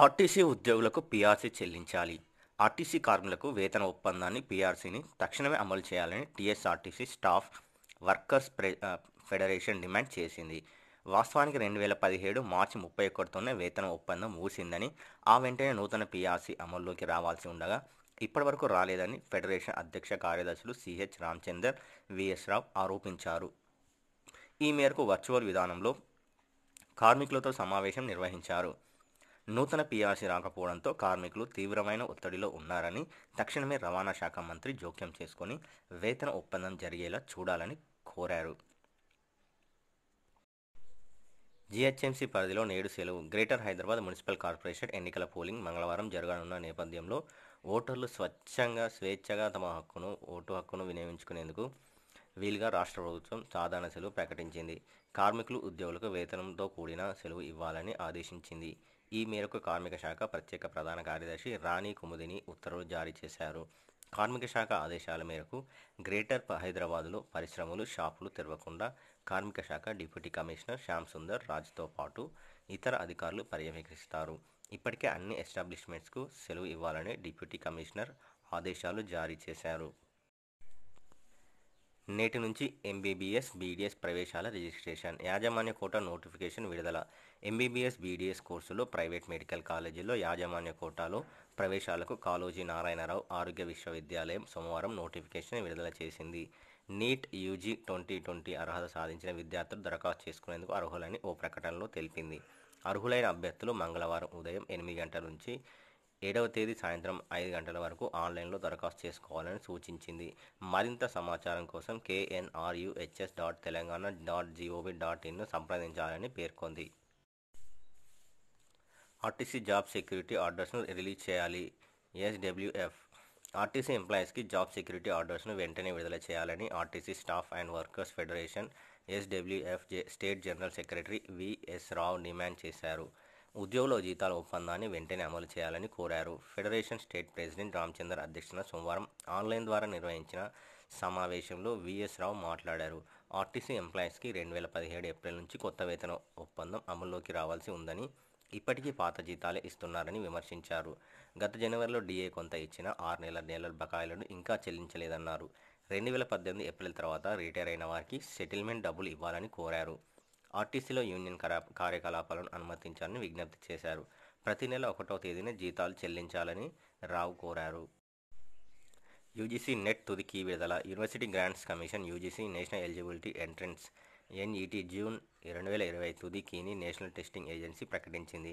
RTC ఉద్యోగులకు PRC చెల్లించాలి RTC కార్మికులకు వేతన ఒప్పందాన్ని పీఆర్సీని తక్షణమే అమలు చేయాలని TSRTC staff workers federation demand చేసింది వాస్తవానికి రెండు వేల పదిహేడు మార్చి ముప్పై ఒకటితోనే వేతన ఒప్పందం ముగిసిందని ఆ వెంటనే నూతన పీఆర్సీ అమల్లోకి రావాల్సి ఉండగా ఇప్పటివరకు రాలేదని ఫెడరేషన్ అధ్యక్ష కార్యదర్శులు సిహెచ్ రామచందర్ విఎస్ రావు ఆరోపించారు ఈ మేరకు వర్చువల్ విధానంలో కార్మికులతో సమావేశం నిర్వహించారు నూతన పిఆర్సీ రాకపోవడంతో కార్మికులు తీవ్రమైన ఒత్తిడిలో ఉన్నారని తక్షణమే రవాణా శాఖ మంత్రి జోక్యం చేసుకుని వేతన ఒప్పందం జరిగేలా చూడాలని కోరారు జీహెచ్ఎంసీ పరిధిలో నేడు సెలవు గ్రేటర్ హైదరాబాద్ మున్సిపల్ కార్పొరేషన్ ఎన్నికల పోలింగ్ మంగళవారం జరగనున్న నేపథ్యంలో ఓటర్లు స్వచ్ఛంగా స్వేచ్ఛగా తమ హక్కును ఓటు హక్కును వినియోగించుకునేందుకు వీలుగా రాష్ట్ర ప్రభుత్వం సాధారణ సెలవు ప్రకటించింది కార్మికులు ఉద్యోగులకు వేతనంతో కూడిన సెలవు ఇవ్వాలని ఆదేశించింది ఈ మేరకు కార్మిక శాఖ ప్రత్యేక ప్రధాన కార్యదర్శి రాణి కుముదిని ఉత్తర్వులు జారీ చేశారు కార్మిక శాఖ ఆదేశాల మేరకు గ్రేటర్ హైదరాబాదులో పరిశ్రమలు షాపులు తెరవకుండా కార్మిక శాఖ డిప్యూటీ కమిషనర్ శ్యామ్ సుందర్ రాజుతో పాటు ఇతర అధికారులు పర్యవేక్షిస్తారు ఇప్పటికే అన్ని ఎస్టాబ్లిష్మెంట్స్కు సెలవు ఇవ్వాలని డిప్యూటీ కమిషనర్ ఆదేశాలు జారీ చేశారు నేటి నుంచి ఎంబీబీఎస్ బీడీఎస్ ప్రవేశాల రిజిస్ట్రేషన్ యాజమాన్య కోట నోటిఫికేషన్ విడుదల ఎంబీబీఎస్ బీడీఎస్ కోర్సులో ప్రైవేట్ మెడికల్ కాలేజీలో యాజమాన్య కోటాలో ప్రవేశాలకు కాళోజీ నారాయణరావు ఆరోగ్య విశ్వవిద్యాలయం సోమవారం నోటిఫికేషన్ విడుదల చేసింది నీట్ యూజీ ట్వంటీ ట్వంటీ అర్హత సాధించిన విద్యార్థులు దరఖాస్తు చేసుకునేందుకు అర్హులని ఓ ప్రకటనలో తెలిపింది అర్హులైన అభ్యర్థులు మంగళవారం ఉదయం ఎనిమిది గంటల నుంచి ఏడవ తేదీ సాయంత్రం ఐదు గంటల వరకు ఆన్లైన్లో దరఖాస్తు చేసుకోవాలని సూచించింది మరింత సమాచారం కోసం KNRUHS dot Telangana dot GOV dot ఇన్ను సంప్రదించాలని పేర్కొంది ఆర్టీసీ జాబ్ సెక్యూరిటీ ఆర్డర్స్ను రిలీజ్ చేయాలి ఎస్డబ్ల్యూఎఫ్ ఆర్టీసీ ఎంప్లాయీస్కి జాబ్ సెక్యూరిటీ ఆర్డర్స్ను వెంటనే విడుదల చేయాలని RTC staff and workers federation SWF state general secretary VS Rao demand చేశారు ఉద్యోగుల జీతాల ఒప్పందాన్ని వెంటనే అమలు చేయాలని కోరారు ఫెడరేషన్ స్టేట్ ప్రెసిడెంట్ రామచందర్ అధ్యక్షన సోమవారం ఆన్లైన్ ద్వారా నిర్వహించిన సమావేశంలో విఎస్ రావు మాట్లాడారు ఆర్టీసీ ఎంప్లాయీస్కి రెండు వేల పదిహేడు ఏప్రిల్ నుంచి కొత్త వేతన ఒప్పందం అమల్లోకి రావాల్సి ఉందని ఇప్పటికీ పాత జీతాలే ఇస్తున్నారని విమర్శించారు గత జనవరిలో డిఏ కొంత ఇచ్చిన ఆరు నెలల నెలల బకాయిలను ఇంకా చెల్లించలేదన్నారు రెండు వేల పద్దెనిమిది ఏప్రిల్ తర్వాత రిటైర్ అయిన వారికి సెటిల్మెంట్ డబ్బులు ఇవ్వాలని కోరారు ఆర్టీసీలో యూనియన్ కార్యకలాపాలను అనుమతించాలని విజ్ఞప్తి చేశారు ప్రతి నెల ఒకటో తేదీన జీతాలు చెల్లించాలని రావు కోరారు యూజీసీ నెట్ తుదికి విడుదల university grants commission UGC national eligibility entrance NET June రెండు వేల ఇరవై కీని నేషనల్ టెస్టింగ్ ఏజెన్సీ ప్రకటించింది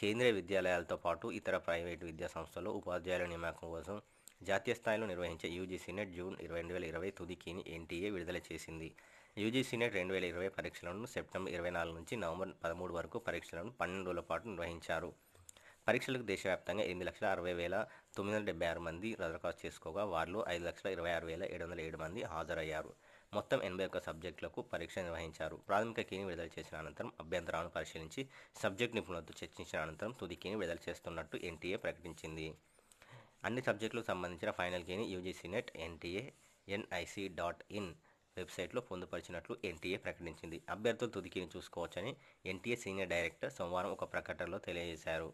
కేంద్రీయ విద్యాలయాలతో పాటు ఇతర ప్రైవేటు విద్యా సంస్థలు ఉపాధ్యాయుల నియామకం కోసం జాతీయ స్థాయిలో నిర్వహించే యూజీసీ నెట్ జూన్ రెండు వేల ఇరవై తుదికీని ఎన్టీఏ విడుదల చేసింది యూజీసీ నెట్ రెండు వేల ఇరవై పరీక్షలను సెప్టెంబర్ ఇరవై నాలుగు నుంచి నవంబర్ పదమూడు వరకు పరీక్షలను పన్నెండు రోజుల పాటు నిర్వహించారు పరీక్షలకు దేశవ్యాప్తంగా ఎనిమిది లక్షల అరవై వేల తొమ్మిది వందల డెబ్బై ఆరు మంది దరఖాస్తు చేసుకోగా వారిలో ఐదు లక్షల ఇరవై ఆరు వేల ఏడు వందల ఏడు మంది హాజరయ్యారు మొత్తం ఎనభై ఒక్క సబ్జెక్టులకు పరీక్ష నిర్వహించారు ప్రాథమిక కీని విడుదల చేసిన అనంతరం అభ్యంతరాలను పరిశీలించి సబ్జెక్ట్ నిపుణులతో చర్చించిన అనంతరం తుది కీని విడుదల చేస్తున్నట్టు ఎన్టీఏ ప్రకటించింది అన్ని సబ్జెక్టులకు సంబంధించిన ఫైనల్ కీని UGC NET NTA NIC dot in వెబ్సైట్లో పొందుపరిచినట్లు ఎన్టీఏ ప్రకటించింది అభ్యర్థుల తుదికిని చూసుకోవచ్చని ఎన్టీఏ సీనియర్ డైరెక్టర్ సోమవారం ఒక ప్రకటనలో తెలియజేశారు